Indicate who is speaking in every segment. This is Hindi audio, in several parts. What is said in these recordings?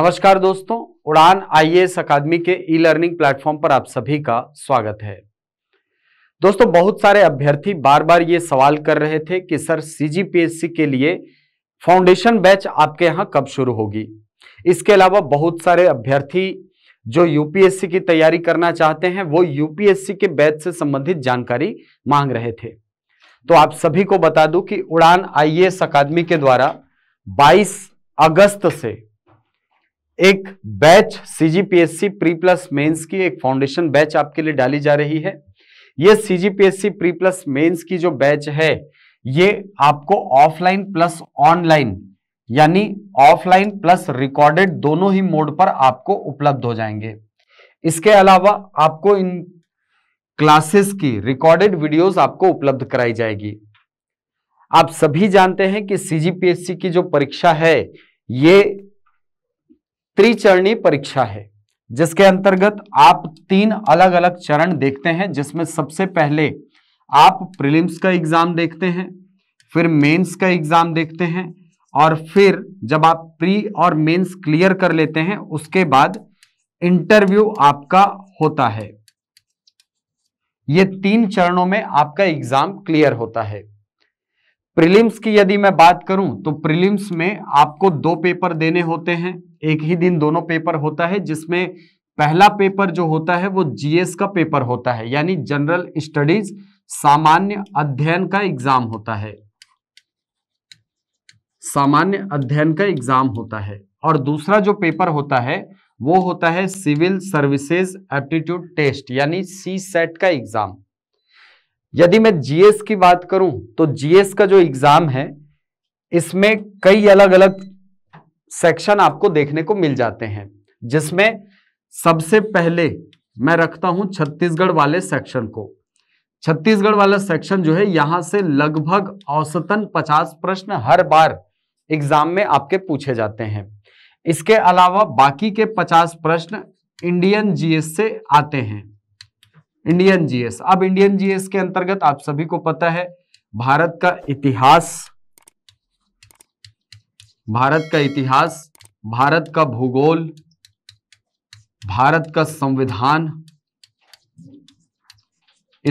Speaker 1: नमस्कार दोस्तों उड़ान आईएएस अकादमी के ई लर्निंग प्लेटफॉर्म पर आप सभी का स्वागत है दोस्तों बहुत सारे अभ्यर्थी बार बार ये सवाल कर रहे थे कि सर सीजीपीएससी के लिए फाउंडेशन बैच आपके यहाँ कब शुरू होगी इसके अलावा बहुत सारे अभ्यर्थी जो यूपीएससी की तैयारी करना चाहते हैं वो यूपीएससी के बैच से संबंधित जानकारी मांग रहे थे तो आप सभी को बता दूं कि उड़ान आईएएस अकादमी के द्वारा 22 अगस्त से एक batch CGPSC pre plus mains की एक फाउंडेशन बैच आपके लिए डाली जा रही है ये सीजीपीएससी प्री प्लस मेंस की जो बैच है ये आपको ऑफलाइन प्लस ऑनलाइन यानी ऑफलाइन प्लस रिकॉर्डेड दोनों ही मोड पर आपको उपलब्ध हो जाएंगे इसके अलावा आपको इन क्लासेस की रिकॉर्डेड वीडियोस आपको उपलब्ध कराई जाएगी आप सभी जानते हैं कि सीजीपीएससी की जो परीक्षा है ये त्रिचरणी परीक्षा है जिसके अंतर्गत आप तीन अलग अलग चरण देखते हैं जिसमें सबसे पहले आप प्रीलिम्स का एग्ज़ाम देखते हैं फिर मेंस का एग्ज़ाम देखते हैं और फिर जब आप प्री और मेंस क्लियर कर लेते हैं उसके बाद इंटरव्यू आपका होता है ये तीन चरणों में आपका एग्ज़ाम क्लियर होता है प्रीलिम्स की यदि मैं बात करूं तो प्रीलिम्स में आपको दो पेपर देने होते हैं एक ही दिन दोनों पेपर होता है जिसमें पहला पेपर जो होता है वो जीएस का पेपर होता है यानी जनरल स्टडीज सामान्य अध्ययन का एग्जाम होता है सामान्य अध्ययन का एग्जाम होता है और दूसरा जो पेपर होता है वो होता है सिविल सर्विसेज एप्टीट्यूड टेस्ट यानी सी सेट का एग्जाम यदि मैं जीएस की बात करूं तो जीएस का जो एग्जाम है इसमें कई अलग अलग सेक्शन आपको देखने को मिल जाते हैं जिसमें सबसे पहले मैं रखता हूं छत्तीसगढ़ वाले सेक्शन को छत्तीसगढ़ वाला सेक्शन जो है यहां से लगभग औसतन 50 प्रश्न हर बार एग्जाम में आपके पूछे जाते हैं इसके अलावा बाकी के 50 प्रश्न इंडियन जीएस से आते हैं इंडियन जीएस अब इंडियन जीएस के अंतर्गत आप सभी को पता है भारत का इतिहास भारत का इतिहास भारत का भूगोल भारत का संविधान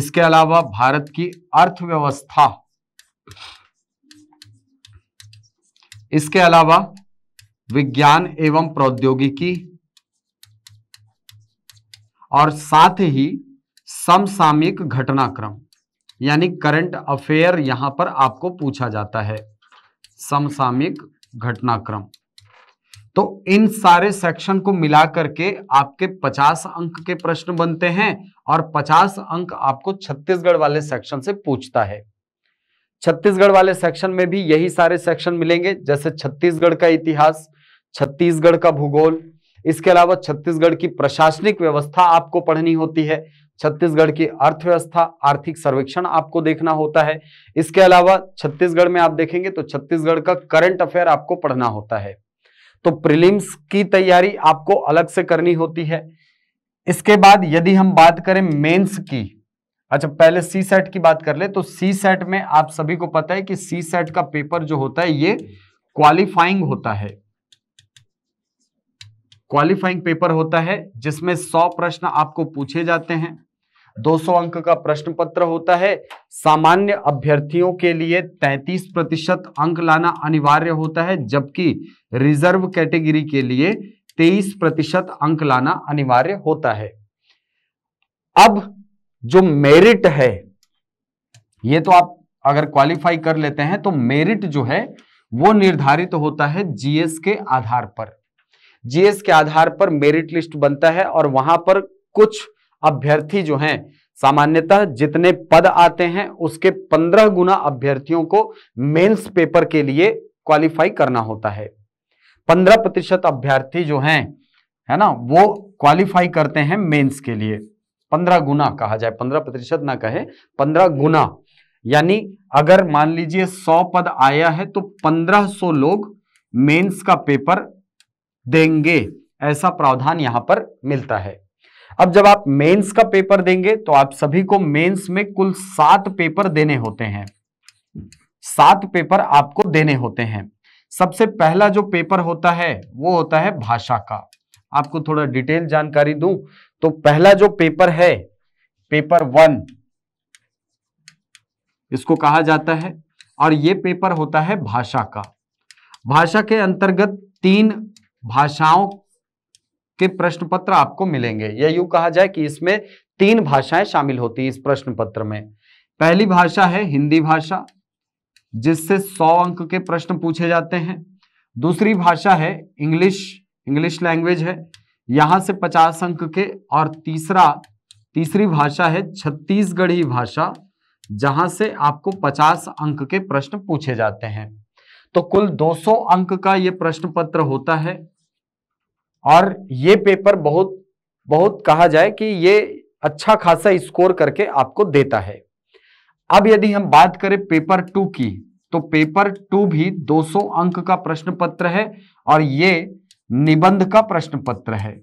Speaker 1: इसके अलावा भारत की अर्थव्यवस्था इसके अलावा विज्ञान एवं प्रौद्योगिकी और साथ ही समसामयिक घटनाक्रम यानी करंट अफेयर यहां पर आपको पूछा जाता है समसामयिक घटनाक्रम तो इन सारे सेक्शन को मिला करके आपके 50 अंक के प्रश्न बनते हैं और 50 अंक आपको छत्तीसगढ़ वाले सेक्शन से पूछता है छत्तीसगढ़ वाले सेक्शन में भी यही सारे सेक्शन मिलेंगे जैसे छत्तीसगढ़ का इतिहास छत्तीसगढ़ का भूगोल इसके अलावा छत्तीसगढ़ की प्रशासनिक व्यवस्था आपको पढ़नी होती है छत्तीसगढ़ की अर्थव्यवस्था आर्थिक सर्वेक्षण आपको देखना होता है इसके अलावा छत्तीसगढ़ में आप देखेंगे तो छत्तीसगढ़ का करंट अफेयर आपको पढ़ना होता है तो प्रीलिम्स की तैयारी आपको अलग से करनी होती है इसके बाद यदि हम बात करें मेंस की अच्छा पहले सी सेट की बात कर ले तो सी सेट में आप सभी को पता है कि सी सेट का पेपर जो होता है ये क्वालिफाइंग होता है क्वालिफाइंग पेपर होता है जिसमें सौ प्रश्न आपको पूछे जाते हैं 200 अंक का प्रश्न पत्र होता है सामान्य अभ्यर्थियों के लिए 33 प्रतिशत अंक लाना अनिवार्य होता है जबकि रिजर्व कैटेगरी के लिए 23 प्रतिशत अंक लाना अनिवार्य होता है अब जो मेरिट है ये तो आप अगर क्वालिफाई कर लेते हैं तो मेरिट जो है वो निर्धारित तो होता है जीएस के आधार पर जीएस के आधार पर मेरिट लिस्ट बनता है और वहां पर कुछ अभ्यर्थी जो हैं सामान्यतः जितने पद आते हैं उसके पंद्रह गुना अभ्यर्थियों को मेंस पेपर के लिए क्वालिफाई करना होता है पंद्रह प्रतिशत अभ्यर्थी जो हैं है ना वो क्वालिफाई करते हैं मेंस के लिए पंद्रह गुना कहा जाए पंद्रह प्रतिशत ना कहे पंद्रह गुना यानी अगर मान लीजिए सौ पद आया है तो पंद्रह सौ लोग मेंस का पेपर देंगे ऐसा प्रावधान यहां पर मिलता है अब जब आप मेंस का पेपर देंगे तो आप सभी को मेंस में कुल सात पेपर देने होते हैं सात पेपर आपको देने होते हैं सबसे पहला जो पेपर होता है वो होता है भाषा का आपको थोड़ा डिटेल जानकारी दूं तो पहला जो पेपर है पेपर वन इसको कहा जाता है और ये पेपर होता है भाषा का भाषा के अंतर्गत तीन भाषाओं के प्रश्न पत्र आपको मिलेंगे या यू कहा जाए कि इसमें तीन भाषाएं शामिल होती है इस प्रश्न पत्र में पहली भाषा है हिंदी भाषा जिससे सौ अंक के प्रश्न पूछे जाते हैं दूसरी भाषा है इंग्लिश इंग्लिश लैंग्वेज है यहां से पचास अंक के और तीसरा तीसरी भाषा है छत्तीसगढ़ी भाषा जहां से आपको पचास अंक के प्रश्न पूछे जाते हैं तो कुल 200 अंक का यह प्रश्न पत्र होता है और ये पेपर बहुत बहुत कहा जाए कि ये अच्छा खासा स्कोर करके आपको देता है अब यदि हम बात करें पेपर टू की तो पेपर टू भी 200 अंक का प्रश्न पत्र है और ये निबंध का प्रश्न पत्र है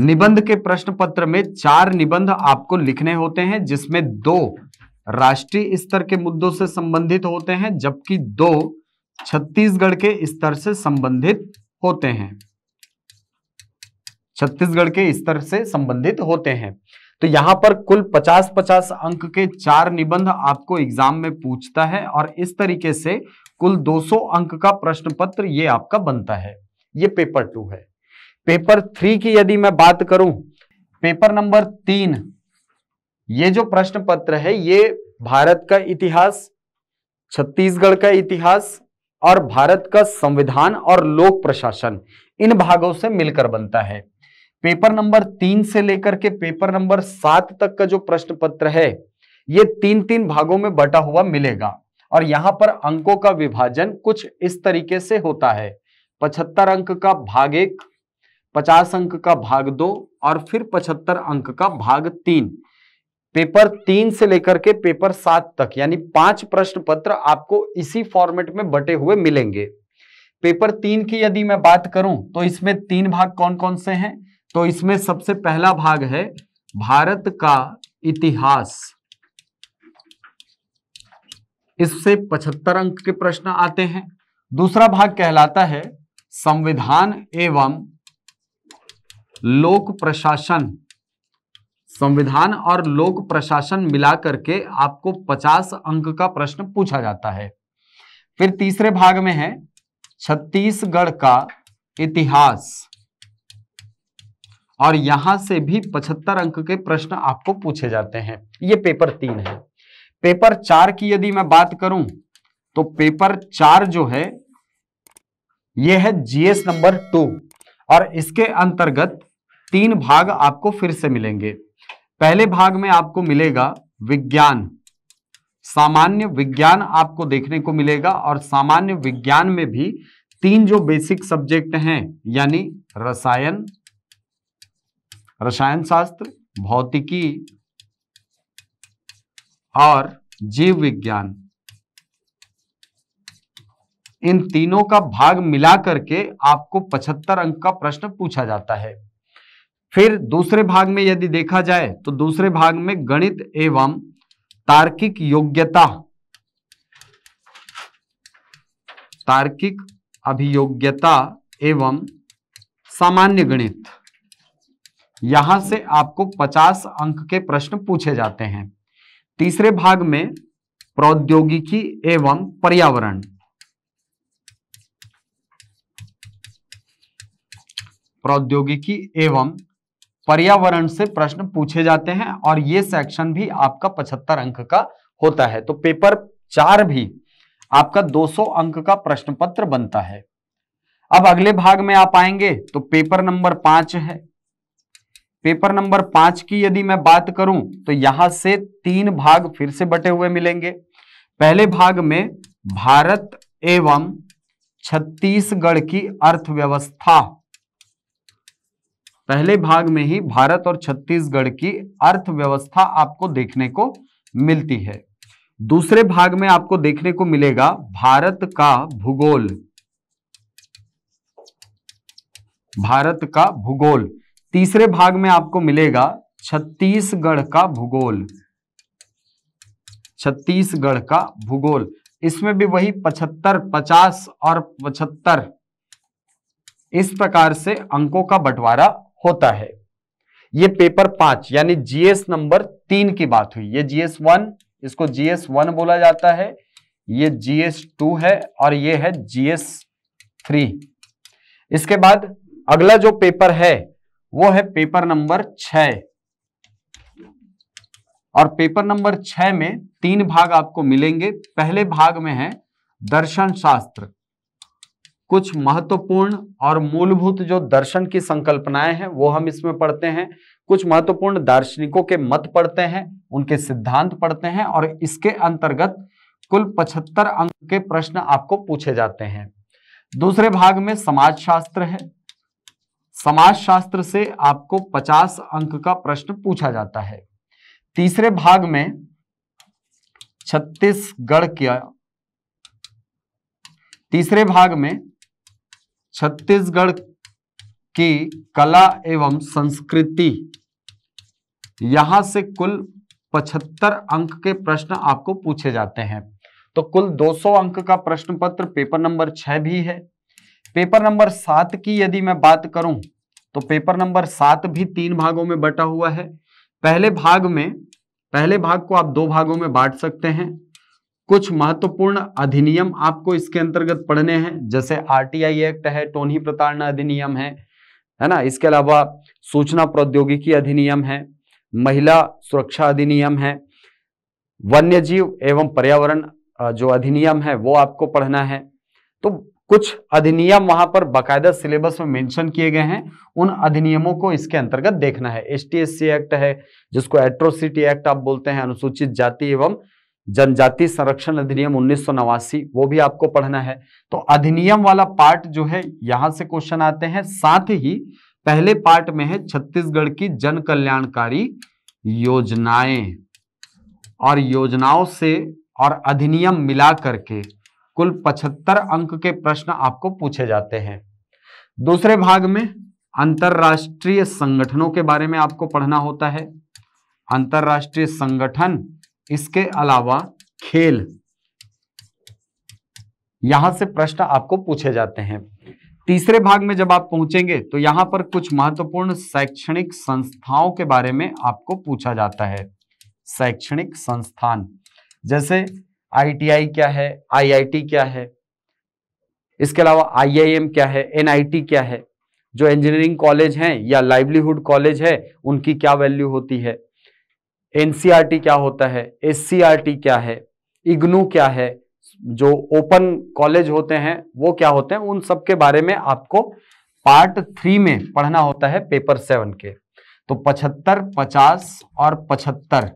Speaker 1: निबंध के प्रश्न पत्र में चार निबंध आपको लिखने होते हैं जिसमें दो राष्ट्रीय स्तर के मुद्दों से संबंधित होते हैं जबकि दो छत्तीसगढ़ के स्तर से संबंधित होते हैं छत्तीसगढ़ के स्तर से संबंधित होते हैं तो यहां पर कुल 50-50 अंक के चार निबंध आपको एग्जाम में पूछता है और इस तरीके से कुल 200 अंक का प्रश्न पत्र ये आपका बनता है ये पेपर टू है पेपर थ्री की यदि मैं बात करूं पेपर नंबर तीन ये जो प्रश्न पत्र है ये भारत का इतिहास छत्तीसगढ़ का इतिहास और भारत का संविधान और लोक प्रशासन इन भागों से मिलकर बनता है पेपर नंबर तीन से लेकर के पेपर नंबर सात तक का जो प्रश्न पत्र है ये तीन तीन भागों में बटा हुआ मिलेगा और यहां पर अंकों का विभाजन कुछ इस तरीके से होता है पचहत्तर अंक का भाग एक पचास अंक का भाग दो और फिर पचहत्तर अंक का भाग तीन पेपर तीन से लेकर के पेपर सात तक यानी पांच प्रश्न पत्र आपको इसी फॉर्मेट में बटे हुए मिलेंगे पेपर तीन की यदि मैं बात करूं तो इसमें तीन भाग कौन कौन से हैं तो इसमें सबसे पहला भाग है भारत का इतिहास इससे पचहत्तर अंक के प्रश्न आते हैं दूसरा भाग कहलाता है संविधान एवं लोक प्रशासन संविधान और लोक प्रशासन मिला करके आपको 50 अंक का प्रश्न पूछा जाता है फिर तीसरे भाग में है छत्तीसगढ़ का इतिहास और यहां से भी 75 अंक के प्रश्न आपको पूछे जाते हैं ये पेपर तीन है पेपर चार की यदि मैं बात करूं तो पेपर चार जो है यह है जीएस नंबर टू और इसके अंतर्गत तीन भाग आपको फिर से मिलेंगे पहले भाग में आपको मिलेगा विज्ञान सामान्य विज्ञान आपको देखने को मिलेगा और सामान्य विज्ञान में भी तीन जो बेसिक सब्जेक्ट हैं यानी रसायन रसायन शास्त्र भौतिकी और जीव विज्ञान इन तीनों का भाग मिला करके आपको 75 अंक का प्रश्न पूछा जाता है फिर दूसरे भाग में यदि देखा जाए तो दूसरे भाग में गणित एवं तार्किक योग्यता तार्किक अभियोग्यता एवं सामान्य गणित यहां से आपको 50 अंक के प्रश्न पूछे जाते हैं तीसरे भाग में प्रौद्योगिकी एवं पर्यावरण प्रौद्योगिकी एवं पर्यावरण से प्रश्न पूछे जाते हैं और ये सेक्शन भी आपका पचहत्तर अंक का होता है तो पेपर चार भी आपका 200 अंक का प्रश्न पत्र बनता है अब अगले भाग में आप आएंगे तो पेपर नंबर पांच है पेपर नंबर पांच की यदि मैं बात करूं तो यहां से तीन भाग फिर से बटे हुए मिलेंगे पहले भाग में भारत एवं छत्तीसगढ़ की अर्थव्यवस्था पहले भाग में ही भारत और छत्तीसगढ़ की अर्थव्यवस्था आपको देखने को मिलती है दूसरे भाग में आपको देखने को मिलेगा भारत का भूगोल भारत का भूगोल तीसरे भाग में आपको मिलेगा छत्तीसगढ़ का भूगोल छत्तीसगढ़ का भूगोल इसमें भी वही पचहत्तर पचास और पचहत्तर इस प्रकार से अंकों का बंटवारा होता है ये पेपर पांच यानी जीएस नंबर तीन की बात हुई ये जीएस वन इसको जीएस वन बोला जाता है ये जीएस टू है और ये है जीएस थ्री इसके बाद अगला जो पेपर है वो है पेपर नंबर छ और पेपर नंबर छ में तीन भाग आपको मिलेंगे पहले भाग में है दर्शन शास्त्र कुछ महत्वपूर्ण और मूलभूत जो दर्शन की संकल्पनाएं हैं वो हम इसमें पढ़ते हैं कुछ महत्वपूर्ण दार्शनिकों के मत पढ़ते हैं उनके सिद्धांत पढ़ते हैं और इसके अंतर्गत कुल पचहत्तर अंक के प्रश्न आपको पूछे जाते हैं दूसरे भाग में समाजशास्त्र है समाजशास्त्र से आपको पचास अंक का प्रश्न पूछा जाता है तीसरे भाग में छत्तीसगढ़ के तीसरे भाग में छत्तीसगढ़ की कला एवं संस्कृति यहां से कुल 75 अंक के प्रश्न आपको पूछे जाते हैं तो कुल 200 अंक का प्रश्न पत्र पेपर नंबर छह भी है पेपर नंबर सात की यदि मैं बात करूं तो पेपर नंबर सात भी तीन भागों में बटा हुआ है पहले भाग में पहले भाग को आप दो भागों में बांट सकते हैं कुछ महत्वपूर्ण अधिनियम आपको इसके अंतर्गत पढ़ने हैं जैसे आरटीआई एक्ट है टोनी प्रताड़ना अधिनियम है है ना इसके अलावा सूचना प्रौद्योगिकी अधिनियम है महिला सुरक्षा अधिनियम है वन्य जीव एवं पर्यावरण जो अधिनियम है वो आपको पढ़ना है तो कुछ अधिनियम वहां पर बाकायदा सिलेबस में मेंशन किए गए हैं उन अधिनियमों को इसके अंतर्गत देखना है एस एक्ट है जिसको एट्रोसिटी एक्ट आप बोलते हैं अनुसूचित जाति एवं जनजाति संरक्षण अधिनियम उन्नीस वो भी आपको पढ़ना है तो अधिनियम वाला पार्ट जो है यहां से क्वेश्चन आते हैं साथ ही पहले पार्ट में है छत्तीसगढ़ की जन कल्याणकारी योजनाएं और योजनाओं से और अधिनियम मिला करके कुल 75 अंक के प्रश्न आपको पूछे जाते हैं दूसरे भाग में अंतरराष्ट्रीय संगठनों के बारे में आपको पढ़ना होता है अंतरराष्ट्रीय संगठन इसके अलावा खेल यहां से प्रश्न आपको पूछे जाते हैं तीसरे भाग में जब आप पहुंचेंगे तो यहां पर कुछ महत्वपूर्ण शैक्षणिक संस्थाओं के बारे में आपको पूछा जाता है शैक्षणिक संस्थान जैसे आईटीआई क्या है आईआईटी क्या है इसके अलावा आईआईएम क्या है एनआईटी क्या है जो इंजीनियरिंग कॉलेज हैं या लाइवलीहुड कॉलेज है उनकी क्या वैल्यू होती है एनसीईआरटी क्या होता है एससीईआरटी क्या है इग्नू क्या है जो ओपन कॉलेज होते हैं वो क्या होते हैं उन सब के बारे में आपको पार्ट थ्री में पढ़ना होता है पेपर सेवन के तो पचहत्तर पचास और पचहत्तर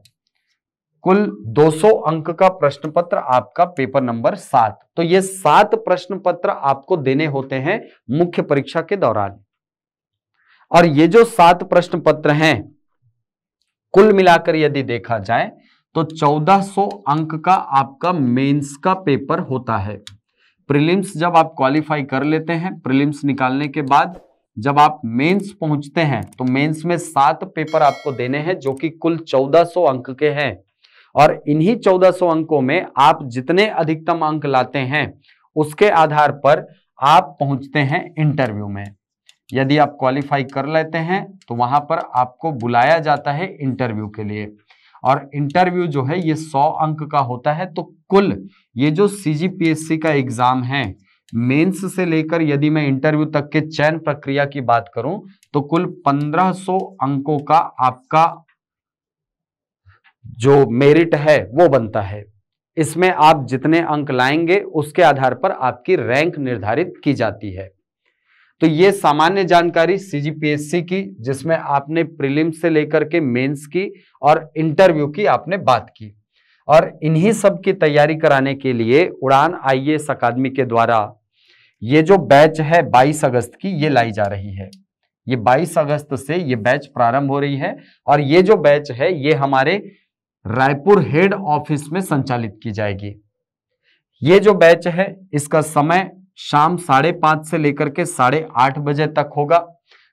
Speaker 1: कुल 200 अंक का प्रश्न पत्र आपका पेपर नंबर सात तो ये सात प्रश्न पत्र आपको देने होते हैं मुख्य परीक्षा के दौरान और ये जो सात प्रश्न पत्र हैं कुल मिलाकर यदि देखा जाए तो 1400 अंक का आपका मेंस का पेपर होता है प्रीलिम्स जब आप क्वालिफाई कर लेते हैं प्रीलिम्स निकालने के बाद जब आप मेंस पहुंचते हैं तो मेंस में सात पेपर आपको देने हैं जो कि कुल 1400 अंक के हैं और इन्हीं 1400 अंकों में आप जितने अधिकतम अंक लाते हैं उसके आधार पर आप पहुंचते हैं इंटरव्यू में यदि आप क्वालिफाई कर लेते हैं तो वहां पर आपको बुलाया जाता है इंटरव्यू के लिए और इंटरव्यू जो है ये सौ अंक का होता है तो कुल ये जो सी का एग्ज़ाम है मेंस से लेकर यदि मैं इंटरव्यू तक के चयन प्रक्रिया की बात करूं तो कुल 1500 अंकों का आपका जो मेरिट है वो बनता है इसमें आप जितने अंक लाएंगे उसके आधार पर आपकी रैंक निर्धारित की जाती है तो ये सामान्य जानकारी सीजीपीएससी की जिसमें आपने प्रीलिम से लेकर के मेंस की और इंटरव्यू की आपने बात की और इन्हीं सब की तैयारी कराने के लिए उड़ान आई अकादमी के द्वारा ये जो बैच है 22 अगस्त की ये लाई जा रही है ये 22 अगस्त से ये बैच प्रारंभ हो रही है और ये जो बैच है ये हमारे रायपुर हेड ऑफिस में संचालित की जाएगी ये जो बैच है इसका समय शाम साढ़े पांच से लेकर के साढ़े आठ बजे तक होगा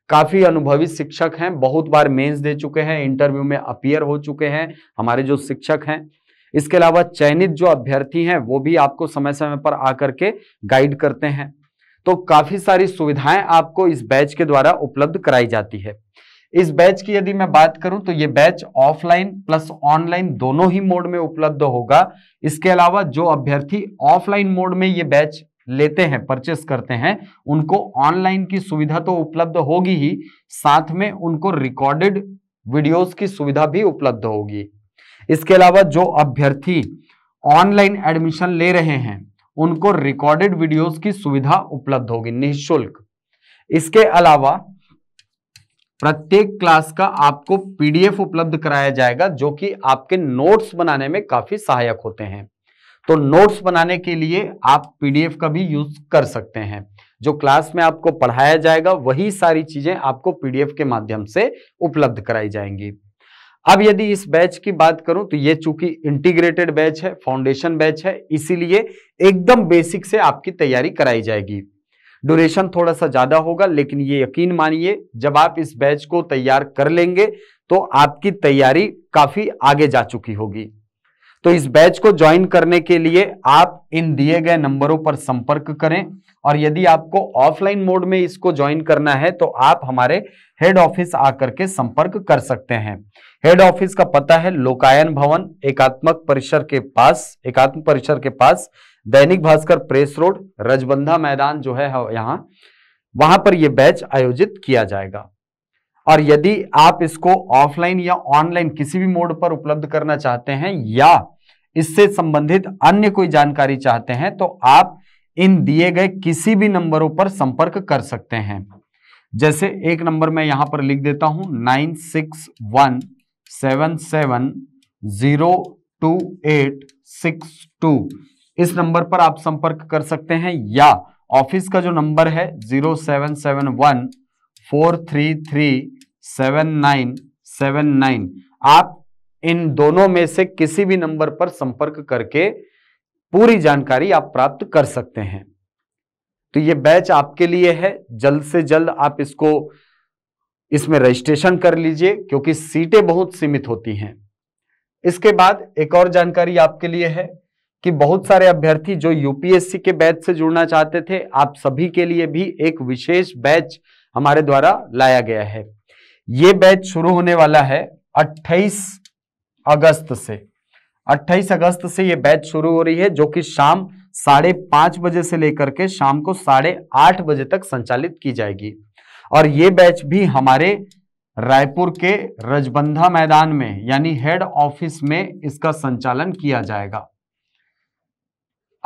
Speaker 1: काफी अनुभवी शिक्षक हैं बहुत बार मेंस दे चुके हैं इंटरव्यू में अपियर हो चुके हैं हमारे जो शिक्षक हैं इसके अलावा चयनित जो अभ्यर्थी हैं वो भी आपको समय समय पर आकर के गाइड करते हैं तो काफी सारी सुविधाएं आपको इस बैच के द्वारा उपलब्ध कराई जाती है इस बैच की यदि मैं बात करूं तो ये बैच ऑफलाइन प्लस ऑनलाइन दोनों ही मोड में उपलब्ध होगा इसके अलावा जो अभ्यर्थी ऑफलाइन मोड में ये बैच लेते हैं परचेस करते हैं उनको ऑनलाइन की सुविधा तो उपलब्ध होगी ही साथ में उनको रिकॉर्डेड वीडियोस की सुविधा भी उपलब्ध होगी इसके अलावा जो अभ्यर्थी ऑनलाइन एडमिशन ले रहे हैं उनको रिकॉर्डेड वीडियोस की सुविधा उपलब्ध होगी निःशुल्क इसके अलावा प्रत्येक क्लास का आपको पीडीएफ उपलब्ध कराया जाएगा जो कि आपके नोट्स बनाने में काफी सहायक होते हैं तो नोट्स बनाने के लिए आप पीडीएफ का भी यूज कर सकते हैं जो क्लास में आपको पढ़ाया जाएगा वही सारी चीजें आपको पीडीएफ के माध्यम से उपलब्ध कराई जाएंगी अब यदि इस बैच की बात करूं तो ये चूंकि इंटीग्रेटेड बैच है फाउंडेशन बैच है इसीलिए एकदम बेसिक से आपकी तैयारी कराई जाएगी ड्यूरेशन थोड़ा सा ज्यादा होगा लेकिन ये यकीन मानिए जब आप इस बैच को तैयार कर लेंगे तो आपकी तैयारी काफी आगे जा चुकी होगी तो इस बैच को ज्वाइन करने के लिए आप इन दिए गए नंबरों पर संपर्क करें और यदि आपको ऑफलाइन मोड में इसको ज्वाइन करना है तो आप हमारे हेड ऑफिस आकर के संपर्क कर सकते हैं हेड ऑफिस का पता है लोकायन भवन एकात्मक परिसर के पास एकात्म परिसर के पास दैनिक भास्कर प्रेस रोड रजबंधा मैदान जो है हाँ, यहाँ वहां पर यह बैच आयोजित किया जाएगा और यदि आप इसको ऑफलाइन या ऑनलाइन किसी भी मोड पर उपलब्ध करना चाहते हैं या इससे संबंधित अन्य कोई जानकारी चाहते हैं तो आप इन दिए गए किसी भी नंबरों पर संपर्क कर सकते हैं जैसे एक नंबर मैं यहां पर लिख देता हूं nine six one seven seven zero two eight six two इस नंबर पर आप संपर्क कर सकते हैं या ऑफिस का जो नंबर है zero seven seven one four three three seven nine seven nine आप इन दोनों में से किसी भी नंबर पर संपर्क करके पूरी जानकारी आप प्राप्त कर सकते हैं तो ये बैच आपके लिए है जल्द से जल्द आप इसको इसमें रजिस्ट्रेशन कर लीजिए क्योंकि सीटें बहुत सीमित होती हैं इसके बाद एक और जानकारी आपके लिए है कि बहुत सारे अभ्यर्थी जो यूपीएससी के बैच से जुड़ना चाहते थे आप सभी के लिए भी एक विशेष बैच हमारे द्वारा लाया गया है ये बैच शुरू होने वाला है 28 अगस्त से 28 अगस्त से ये बैच शुरू हो रही है जो कि शाम साढ़े पांच बजे से लेकर के शाम को साढ़े आठ बजे तक संचालित की जाएगी और ये बैच भी हमारे रायपुर के रजबंधा मैदान में यानी हेड ऑफिस में इसका संचालन किया जाएगा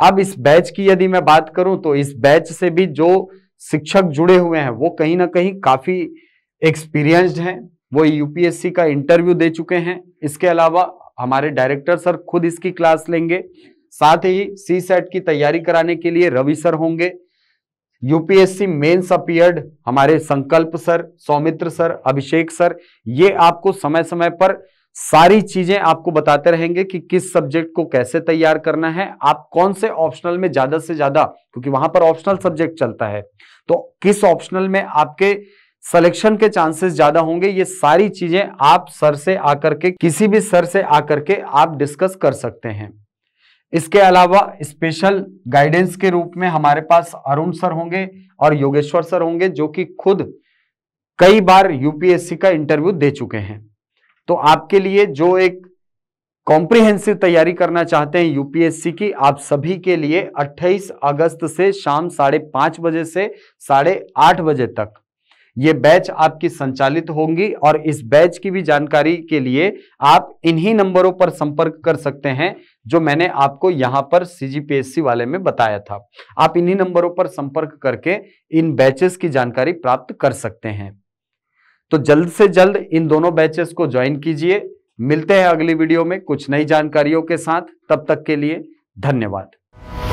Speaker 1: अब इस बैच की यदि मैं बात करूं तो इस बैच से भी जो शिक्षक जुड़े हुए हैं वो कहीं ना कहीं काफ़ी एक्सपीरियंस्ड हैं वो यूपीएससी का इंटरव्यू दे चुके हैं इसके अलावा हमारे डायरेक्टर सर खुद इसकी क्लास लेंगे साथ ही सी सेट की तैयारी कराने के लिए रवि सर होंगे यूपीएससी मेन्स अपियर्ड हमारे Sankalp sir Saumitra sir Abhishek sir ये आपको समय समय पर सारी चीजें आपको बताते रहेंगे कि किस सब्जेक्ट को कैसे तैयार करना है आप कौन से ऑप्शनल में ज्यादा से ज्यादा क्योंकि वहां पर ऑप्शनल सब्जेक्ट चलता है तो किस ऑप्शनल में आपके सिलेक्शन के चांसेस ज्यादा होंगे ये सारी चीजें आप सर से आकर के किसी भी सर से आकर के आप डिस्कस कर सकते हैं इसके अलावा स्पेशल गाइडेंस के रूप में हमारे पास अरुण सर होंगे और योगेश्वर सर होंगे जो कि खुद कई बार यूपीएससी का इंटरव्यू दे चुके हैं तो आपके लिए जो एक कॉम्प्रिहेंसिव तैयारी करना चाहते हैं यूपीएससी की आप सभी के लिए 28 अगस्त से शाम साढ़े पांच बजे से साढ़े आठ बजे तक ये बैच आपकी संचालित होंगी और इस बैच की भी जानकारी के लिए आप इन्हीं नंबरों पर संपर्क कर सकते हैं जो मैंने आपको यहां पर सीजीपीएससी वाले में बताया था आप इन्हीं नंबरों पर संपर्क करके इन बैचेस की जानकारी प्राप्त कर सकते हैं तो जल्द से जल्द इन दोनों बैचेस को ज्वाइन कीजिए मिलते हैं अगली वीडियो में कुछ नई जानकारियों के साथ तब तक के लिए धन्यवाद